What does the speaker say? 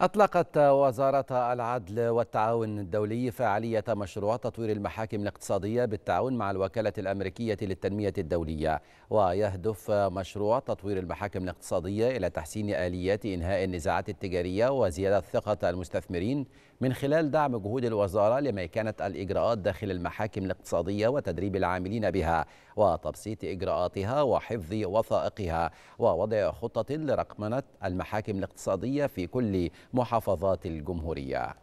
أطلقت وزارة العدل والتعاون الدولي فعالية مشروع تطوير المحاكم الاقتصادية بالتعاون مع الوكالة الأمريكية للتنمية الدولية ويهدف مشروع تطوير المحاكم الاقتصادية إلى تحسين آليات إنهاء النزاعات التجارية وزيادة ثقة المستثمرين من خلال دعم جهود الوزارة كانت الإجراءات داخل المحاكم الاقتصادية وتدريب العاملين بها وتبسيط إجراءاتها وحفظ وثائقها ووضع خطة لرقمنة المحاكم الاقتصادية في كل محافظات الجمهورية